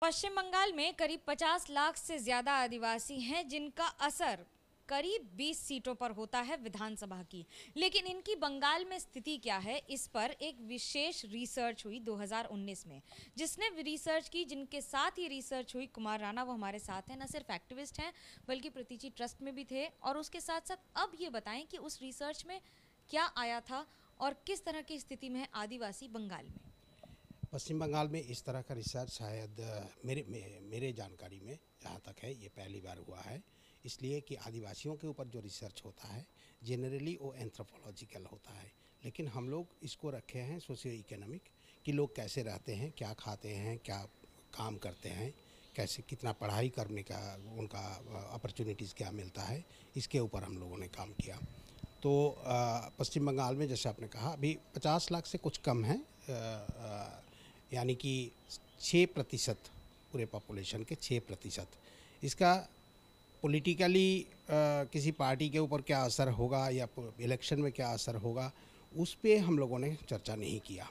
पश्चिम बंगाल में करीब 50 लाख से ज्यादा आदिवासी हैं जिनका असर करीब 20 सीटों पर होता है विधानसभा की लेकिन इनकी बंगाल में स्थिति क्या है इस पर एक विशेष रिसर्च हुई 2019 में जिसने रिसर्च की जिनके साथ ही रिसर्च हुई कुमार राणा वो हमारे साथ हैं न सिर्फ एक्टिविस्ट हैं बल्कि प्रतीचि ट्रस्ट में भी थे और उसके साथ साथ अब ये बताएं कि उस रिसर्च में क्या आया था और किस तरह की स्थिति में है आदिवासी बंगाल में पश्चिम बंगाल में इस तरह का रिसर्च शायद मेरे मेरे जानकारी में जहाँ तक है ये पहली बार हुआ है इसलिए कि आदिवासियों के ऊपर जो रिसर्च होता है जनरली वो एंथ्रोपोलॉजिकल होता है लेकिन हम लोग इसको रखे हैं सोशियो इकोनॉमिक कि लोग कैसे रहते हैं क्या खाते हैं क्या काम करते हैं कैसे कितना पढ़ाई करने का उनका अपॉर्चुनिटीज़ क्या मिलता है इसके ऊपर हम लोगों ने काम किया तो पश्चिम बंगाल में जैसे आपने कहा अभी 50 लाख से कुछ कम है यानी कि छः प्रतिशत पूरे पॉपुलेशन के छः प्रतिशत इसका पॉलिटिकली किसी पार्टी के ऊपर क्या असर होगा या इलेक्शन में क्या असर होगा उस पर हम लोगों ने चर्चा नहीं किया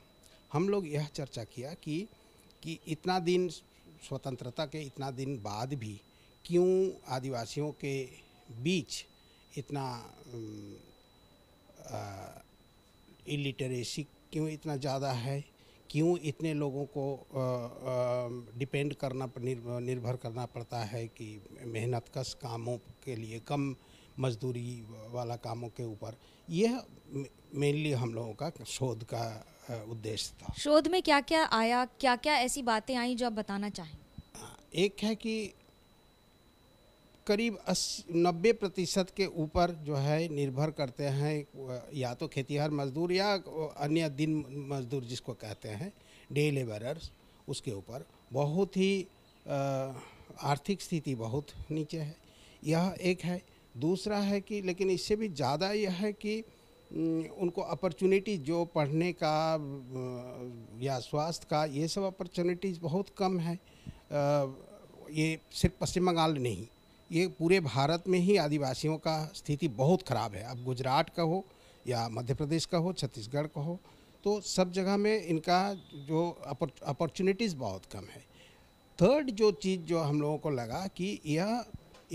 हम लोग यह चर्चा किया कि कि इतना दिन स्वतंत्रता के इतना दिन बाद भी क्यों आदिवासियों के बीच इतना इलिटरेसी क्यों इतना ज़्यादा है क्यों इतने लोगों को डिपेंड करना निर्भर करना पड़ता है कि मेहनत कश कामों के लिए कम मजदूरी वाला कामों के ऊपर यह मेनली हम लोगों का शोध का उद्देश्य था शोध में क्या क्या आया क्या क्या ऐसी बातें आई जो आप बताना चाहें हाँ, एक है कि करीब नब्बे प्रतिशत के ऊपर जो है निर्भर करते हैं या तो खेतीहर मजदूर या अन्य दिन मजदूर जिसको कहते हैं डे लेबरर्स उसके ऊपर बहुत ही आर्थिक स्थिति बहुत नीचे है यह एक है दूसरा है कि लेकिन इससे भी ज़्यादा यह है कि उनको अपॉर्चुनिटी जो पढ़ने का या स्वास्थ्य का ये सब अपॉर्चुनिटीज़ बहुत कम है ये सिर्फ पश्चिम बंगाल नहीं ये पूरे भारत में ही आदिवासियों का स्थिति बहुत ख़राब है अब गुजरात का हो या मध्य प्रदेश का हो छत्तीसगढ़ का हो तो सब जगह में इनका जो अपॉर्चुनिटीज़ बहुत कम है थर्ड जो चीज़ जो हम लोगों को लगा कि यह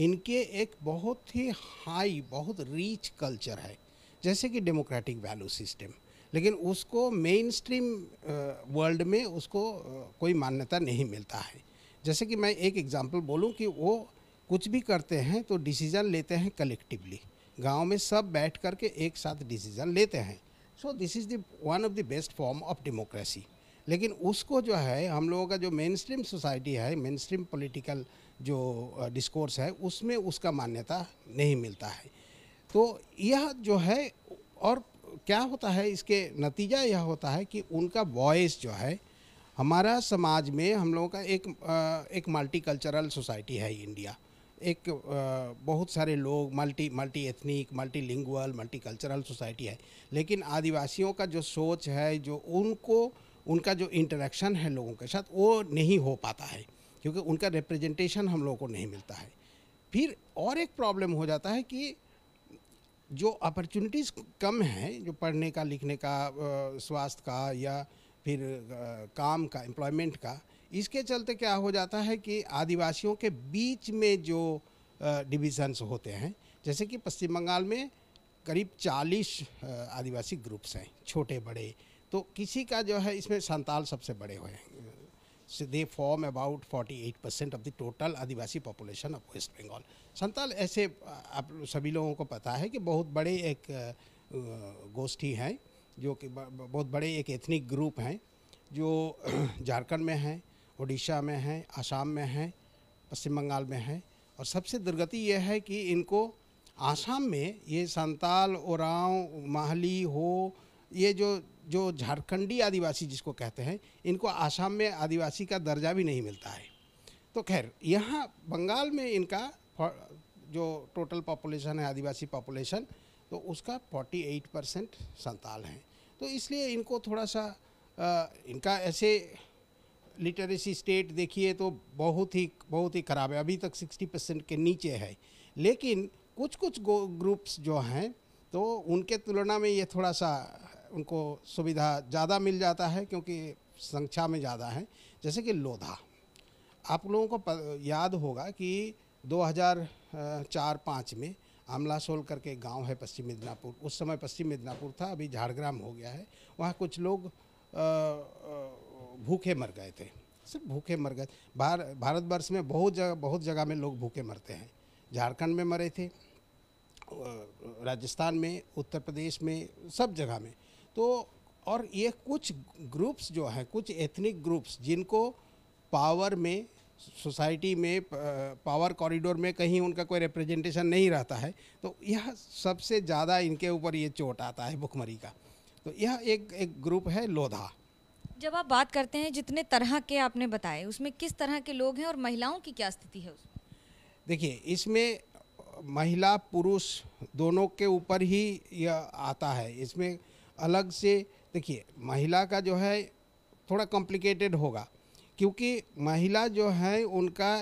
इनके एक बहुत ही हाई बहुत रीच कल्चर है जैसे कि डेमोक्रेटिक वैल्यू सिस्टम लेकिन उसको मेन स्ट्रीम वर्ल्ड में उसको कोई मान्यता नहीं मिलता है जैसे कि मैं एक एग्जांपल बोलूं कि वो कुछ भी करते हैं तो डिसीज़न लेते हैं कलेक्टिवली गांव में सब बैठ करके एक साथ डिसीज़न लेते हैं so this is the one of the best form of democracy लेकिन उसको जो है हम लोगों का जो मेन स्ट्रीम सोसाइटी है मेन स्ट्रीम पोलिटिकल जो डिस्कोर्स है उसमें उसका मान्यता नहीं मिलता है तो यह जो है और क्या होता है इसके नतीजा यह होता है कि उनका वॉइस जो है हमारा समाज में हम लोगों का एक एक मल्टीकल्चरल सोसाइटी है इंडिया एक बहुत सारे लोग multi multi ethnic multi lingual multi cultural society है लेकिन आदिवासियों का जो सोच है जो उनको उनका जो इंटरेक्शन है लोगों के साथ वो नहीं हो पाता है क्योंकि उनका रिप्रेजेंटेशन हम लोगों को नहीं मिलता है फिर और एक प्रॉब्लम हो जाता है कि जो अपॉर्चुनिटीज़ कम हैं जो पढ़ने का लिखने का स्वास्थ्य का या फिर काम का एम्प्लॉयमेंट का इसके चलते क्या हो जाता है कि आदिवासियों के बीच में जो डिविजन्स होते हैं जैसे कि पश्चिम बंगाल में करीब 40 आदिवासी ग्रुप्स हैं छोटे बड़े तो किसी का जो है इसमें संताल सबसे बड़े हुए हैं they form about 48 percent of the total adivasi population of west Bengal Santal ऐसे आप सभी लोगों को पता है कि बहुत बड़े एक गोष्ठी हैं जो कि बहुत बड़े एक एथनिक ग्रुप हैं जो झारखंड में हैं उड़ीसा में हैं आसाम में हैं पश्चिम बंगाल में हैं और सबसे दुर्गति ये है कि इनको आसाम में ये संताल ओराव माहली हो ये जो जो झारखंडी आदिवासी जिसको कहते हैं इनको आसाम में आदिवासी का दर्जा भी नहीं मिलता है तो खैर यहाँ बंगाल में इनका जो टोटल पॉपुलेशन है आदिवासी पॉपुलेशन तो उसका 48 परसेंट संताल हैं तो इसलिए इनको थोड़ा सा आ, इनका ऐसे लिटरेसी स्टेट देखिए तो बहुत ही बहुत ही ख़राब है अभी तक 60 परसेंट के नीचे है लेकिन कुछ कुछ ग्रुप्स जो हैं तो उनके तुलना में ये थोड़ा सा उनको सुविधा ज़्यादा मिल जाता है क्योंकि संख्या में ज़्यादा है जैसे कि लोधा आप लोगों को याद होगा कि 2004-5 में आमला सोल करके गांव है पश्चिम मिदनापुर उस समय पश्चिम मिदनापुर था अभी झाड़ग्राम हो गया है वहाँ कुछ लोग आ, आ, भूखे मर गए थे सिर्फ भूखे मर गए भार भारतवर्ष में बहुत जगह बहुत जगह में लोग भूखे मरते हैं झारखंड में मरे थे राजस्थान में उत्तर प्रदेश में सब जगह में तो और ये कुछ ग्रुप्स जो हैं कुछ एथनिक ग्रुप्स जिनको पावर में सोसाइटी में पावर कॉरिडोर में कहीं उनका कोई रिप्रेजेंटेशन नहीं रहता है तो यह सबसे ज़्यादा इनके ऊपर ये चोट आता है भुखमरी का तो यह एक एक ग्रुप है लोधा जब आप बात करते हैं जितने तरह के आपने बताए उसमें किस तरह के लोग हैं और महिलाओं की क्या स्थिति है उसमें देखिए इसमें महिला पुरुष दोनों के ऊपर ही यह आता है इसमें अलग से देखिए महिला का जो है थोड़ा कॉम्प्लिकेटेड होगा क्योंकि महिला जो है उनका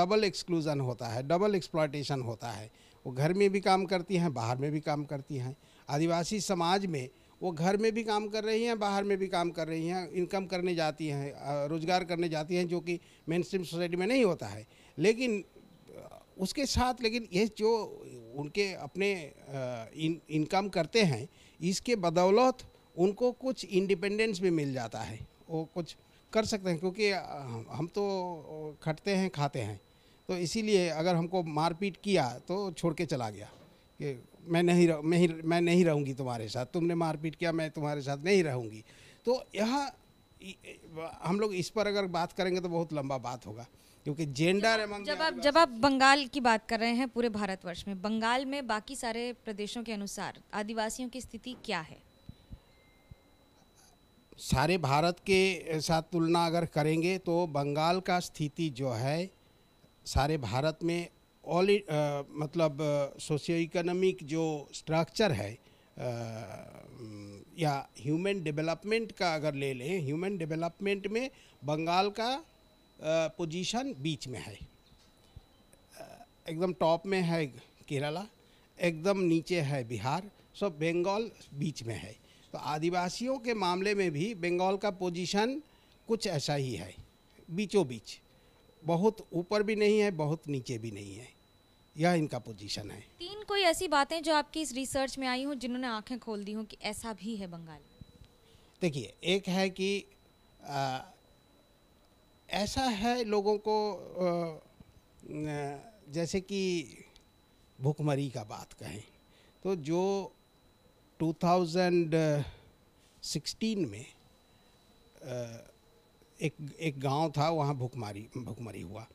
डबल एक्सक्लूज़न होता है डबल एक्सप्लाटेशन होता है वो घर में भी काम करती हैं बाहर में भी काम करती हैं आदिवासी समाज में वो घर में भी काम कर रही हैं बाहर में भी काम कर रही हैं इनकम करने जाती हैं रोज़गार करने जाती हैं जो कि मेन स्ट्रीम सोसाइटी में नहीं होता है लेकिन उसके साथ लेकिन ये जो उनके अपने इन इनकम करते हैं इसके बदौलत उनको कुछ इंडिपेंडेंस भी मिल जाता है वो कुछ कर सकते हैं क्योंकि हम तो खटते हैं खाते हैं तो इसीलिए अगर हमको मारपीट किया तो छोड़ के चला गया कि मैं नहीं रह मैं मैं नहीं रहूंगी तुम्हारे साथ तुमने मारपीट किया मैं तुम्हारे साथ नहीं रहूँगी तो यहाँ हम लोग इस पर अगर बात करेंगे तो बहुत लंबा बात होगा क्योंकि जेंडर जब, जब आप जब आप बंगाल की बात कर रहे हैं पूरे भारतवर्ष में बंगाल में बाकी सारे प्रदेशों के अनुसार आदिवासियों की स्थिति क्या है सारे भारत के साथ तुलना अगर करेंगे तो बंगाल का स्थिति जो है सारे भारत में ऑल uh, मतलब सोशियो uh, इकोनॉमिक जो स्ट्रक्चर है आ, uh, mm, या ह्यूमन डेवलपमेंट का अगर ले लें ह्यूमन डेवलपमेंट में बंगाल का पोजीशन बीच में है एकदम टॉप में है केरला एकदम नीचे है बिहार सब बंगाल बीच में है तो आदिवासियों के मामले में भी बंगाल का पोजीशन कुछ ऐसा ही है बीचों बीच बहुत ऊपर भी नहीं है बहुत नीचे भी नहीं है यह इनका पोजीशन है तीन कोई ऐसी बातें जो आपकी इस रिसर्च में आई हूँ जिन्होंने आंखें खोल दी हूँ कि ऐसा भी है बंगाल देखिए एक है कि आ, ऐसा है लोगों को आ, जैसे कि भूखमरी का बात कहें तो जो 2016 में आ, एक एक गांव था वहाँ भूखमारी भूखमरी हुआ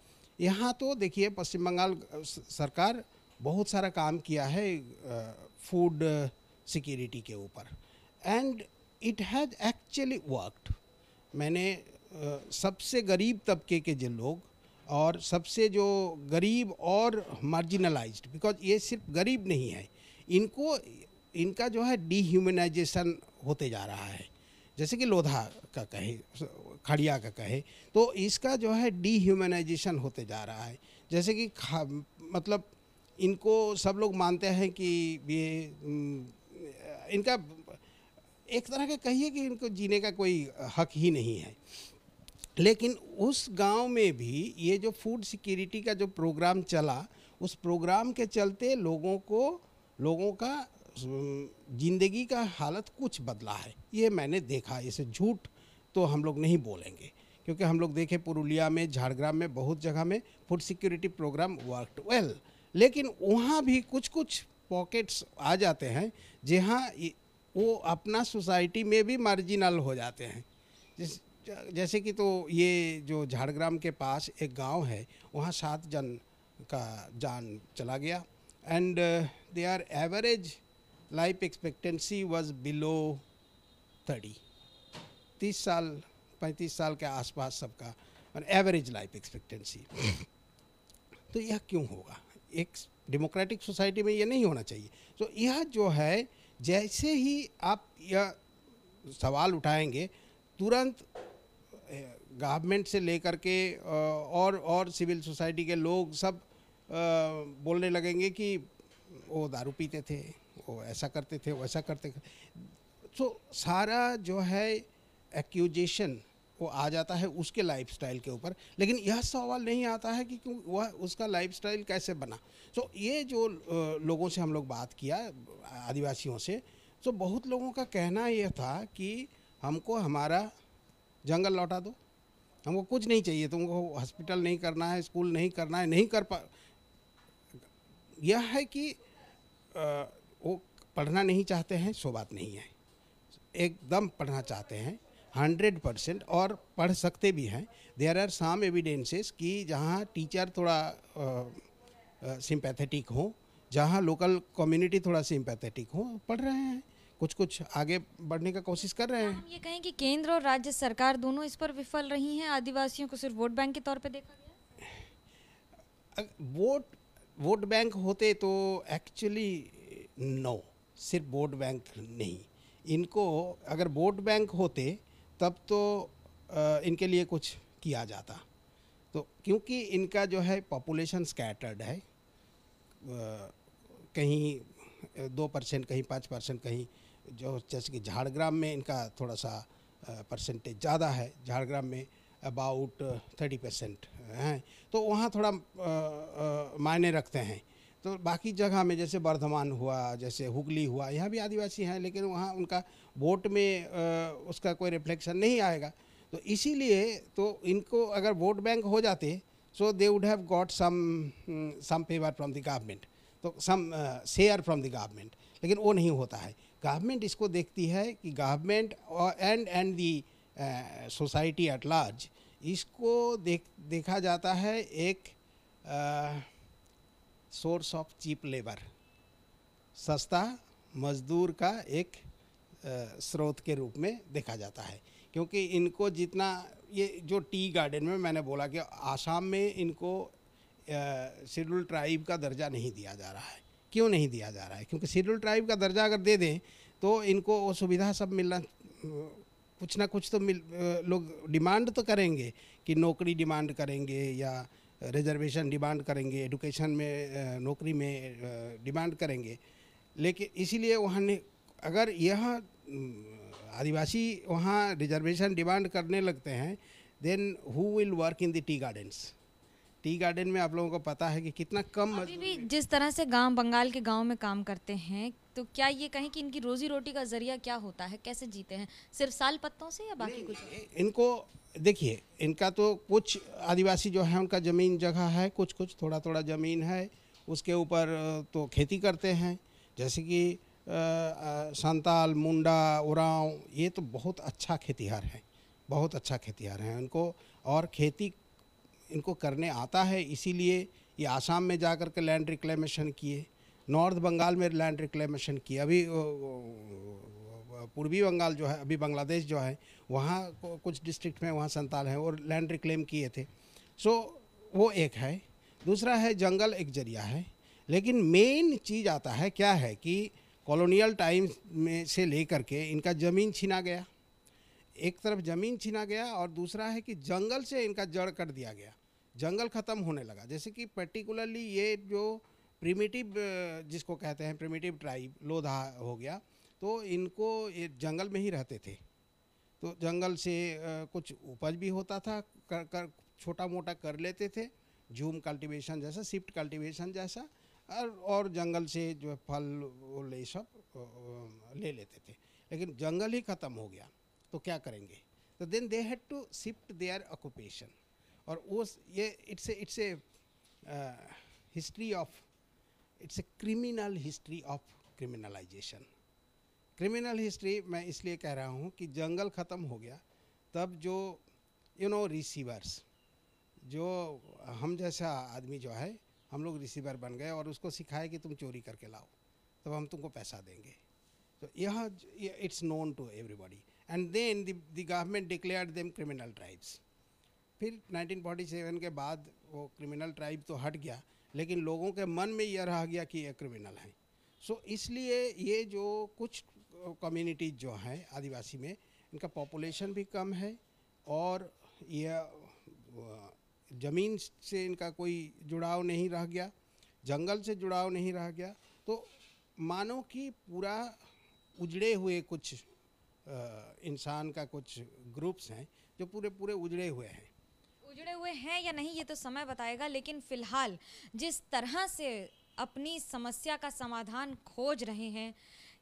यहाँ तो देखिए पश्चिम बंगाल सरकार बहुत सारा काम किया है फूड सिक्योरिटी के ऊपर and it has actually worked मैंने सबसे गरीब तबके के जो लोग और सबसे जो गरीब और मार्जिनलाइज्ड बिकॉज ये सिर्फ गरीब नहीं है इनको इनका जो है डिह्यूमनाइजेशन होते जा रहा है जैसे कि लोधा का कहे खड़िया का कहे तो इसका जो है डीह्यूमनाइजेशन होते जा रहा है जैसे कि मतलब इनको सब लोग मानते हैं कि ये इनका एक तरह का कहिए कि इनको जीने का कोई हक ही नहीं है लेकिन उस गांव में भी ये जो फूड सिक्योरिटी का जो प्रोग्राम चला उस प्रोग्राम के चलते लोगों को लोगों का ज़िंदगी का हालत कुछ बदला है ये मैंने देखा इसे झूठ तो हम लोग नहीं बोलेंगे क्योंकि हम लोग देखे पुरुलिया में झाड़ग्राम में बहुत जगह में food security program worked well लेकिन वहाँ भी कुछ कुछ पॉकेट्स आ जाते हैं जहाँ वो अपना सोसाइटी में भी मार्जिनल हो जाते हैं जिस जैसे कि तो ये जो झाड़ग्राम के पास एक गांव है वहाँ सात जन का जान चला गया and they are average life expectancy was below thirty तीस साल पैंतीस साल के आसपास सबका और एवरेज लाइफ एक्सपेक्टेंसी तो यह क्यों होगा एक डेमोक्रेटिक सोसाइटी में यह नहीं होना चाहिए तो यह जो है जैसे ही आप यह सवाल उठाएंगे तुरंत गवर्नमेंट से लेकर के और और सिविल सोसाइटी के लोग सब बोलने लगेंगे कि वो दारू पीते थे वो ऐसा करते थे वैसा करते थे तो सारा जो है एक्यूजेशन वो आ जाता है उसके लाइफस्टाइल के ऊपर लेकिन यह सवाल नहीं आता है कि क्यों वह उसका लाइफस्टाइल कैसे बना तो so, ये जो लोगों से हम लोग बात किया आदिवासियों से तो so, बहुत लोगों का कहना यह था कि हमको हमारा जंगल लौटा दो हमको कुछ नहीं चाहिए तुमको हॉस्पिटल नहीं करना है स्कूल नहीं करना है नहीं कर पा यह है कि आ, पढ़ना नहीं चाहते हैं सो बात नहीं है एकदम पढ़ना चाहते हैं हंड्रेड परसेंट और पढ़ सकते भी हैं देर आर साम एविडेंसेस कि जहाँ टीचर थोड़ा सिंपैथेटिक हो जहाँ लोकल कम्युनिटी थोड़ा सिंपैथेटिक हो पढ़ रहे हैं कुछ कुछ आगे बढ़ने का कोशिश कर रहे हैं हम ये कहें कि केंद्र और राज्य सरकार दोनों इस पर विफल रही हैं आदिवासियों को सिर्फ वोट बैंक के तौर पर देखा गया वोट वोट बैंक होते तो एक्चुअली नो no. सिर्फ वोट बैंक नहीं इनको अगर वोट बैंक होते तब तो इनके लिए कुछ किया जाता तो क्योंकि इनका जो है पॉपुलेशन स्कैटर्ड है कहीं दो परसेंट कहीं पाँच परसेंट कहीं जो जैसे कि झाड़ग्राम में इनका थोड़ा सा परसेंटेज ज़्यादा है झाड़ग्राम में अबाउट थर्टी परसेंट हैं तो वहाँ थोड़ा मायने रखते हैं तो बाकी जगह में जैसे बर्धमान हुआ जैसे हुगली हुआ यहाँ भी आदिवासी हैं लेकिन वहाँ उनका वोट में आ, उसका कोई रिफ्लेक्शन नहीं आएगा तो इसीलिए तो इनको अगर वोट बैंक हो जाते so they would have got some some favour from the government तो some share from the government लेकिन वो नहीं होता है गवर्नमेंट इसको देखती है कि government and and the society at large इसको देख देखा जाता है एक uh, source of cheap labour सस्ता मजदूर का एक स्रोत के रूप में देखा जाता है क्योंकि इनको जितना ये जो टी गार्डन में मैंने बोला कि आसाम में इनको शेड्यूल ट्राइब का दर्जा नहीं दिया जा रहा है क्यों नहीं दिया जा रहा है क्योंकि शेड्यूल ट्राइब का दर्जा अगर दे दें तो इनको वो सुविधा सब मिलना कुछ ना कुछ तो मिल लोग डिमांड तो करेंगे कि नौकरी डिमांड करेंगे या रिजर्वेशन डिमांड करेंगे एडुकेशन में नौकरी में डिमांड करेंगे लेकिन इसीलिए वहाँ ने अगर यह आदिवासी वहाँ रिजर्वेशन डिमांड करने लगते हैं then who will work in the tea gardens tea garden में आप लोगों को पता है कि कितना कम अभी भी जिस तरह से गांव बंगाल के गांव में काम करते हैं तो क्या ये कहें कि इनकी रोजी रोटी का जरिया क्या होता है कैसे जीते हैं सिर्फ साल पत्तों से या बाकी कुछ इनको देखिए इनका तो कुछ आदिवासी जो है उनका ज़मीन जगह है कुछ कुछ थोड़ा थोड़ा ज़मीन है उसके ऊपर तो खेती करते हैं जैसे कि संताल मुंडा उराव ये तो बहुत अच्छा खेतीहार हैं बहुत अच्छा खेतीहार हैं उनको और खेती इनको करने आता है इसीलिए ये आसाम में जा कर के लैंड रिक्लेमेशन किए नॉर्थ बंगाल में लैंड रिक्लेमेशन किए अभी पूर्वी बंगाल जो है अभी बांग्लादेश जो है वहाँ कुछ डिस्ट्रिक्ट में वहाँ संताल हैं और लैंड रिक्लेम किए थे सो वो एक है दूसरा है जंगल एक जरिया है लेकिन मेन चीज़ आता है क्या है कि कॉलोनियल टाइम में से लेकर के इनका ज़मीन छीना गया एक तरफ ज़मीन छीना गया और दूसरा है कि जंगल से इनका जड़ कर दिया गया जंगल ख़त्म होने लगा जैसे कि पर्टिकुलरली ये जो प्रिमिटिव जिसको कहते हैं प्रिमिटिव ट्राइब लोधा हो गया तो इनको ये जंगल में ही रहते थे तो जंगल से कुछ उपज भी होता था कर कर छोटा मोटा कर लेते थे जूम कल्टीवेशन जैसा शिफ्ट कल्टीवेशन जैसा और और जंगल से जो फल ये सब ले लेते थे लेकिन जंगल ही ख़त्म हो गया तो क्या करेंगे तो then they had to shift their occupation और वो ये it's a it's a history of it's a criminal history of criminalization criminal history मैं इसलिए कह रहा हूँ कि जंगल ख़त्म हो गया तब जो यू नो रिसीवर्स जो हम जैसा आदमी जो है हम लोग रिसीवर बन गए और उसको सिखाए कि तुम चोरी करके लाओ तब हम तुमको पैसा देंगे तो यह it's known to everybody and then the government declare them criminal tribes फिर 1947 के बाद वो क्रिमिनल ट्राइब तो हट गया लेकिन लोगों के मन में यह रह गया कि ये क्रिमिनल हैं सो इसलिए ये जो कुछ कम्युनिटीज़ जो हैं आदिवासी में इनका पॉपुलेशन भी कम है और यह ज़मीन से इनका कोई जुड़ाव नहीं रह गया जंगल से जुड़ाव नहीं रह गया तो मानो कि पूरा उजड़े हुए कुछ इंसान का कुछ ग्रुप्स हैं जो पूरे पूरे उजड़े हुए हैं उजड़े हुए हैं या नहीं ये तो समय बताएगा लेकिन फिलहाल जिस तरह से अपनी समस्या का समाधान खोज रहे हैं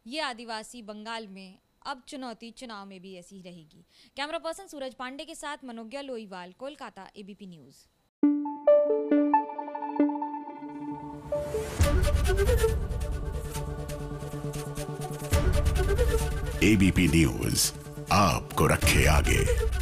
ये आदिवासी बंगाल में अब चुनौती चुनाव में भी ऐसी रहेगी कैमरा पर्सन सूरज पांडे के साथ Manogya Loiwal Kolkata ABP news ABP news आपको रखे आगे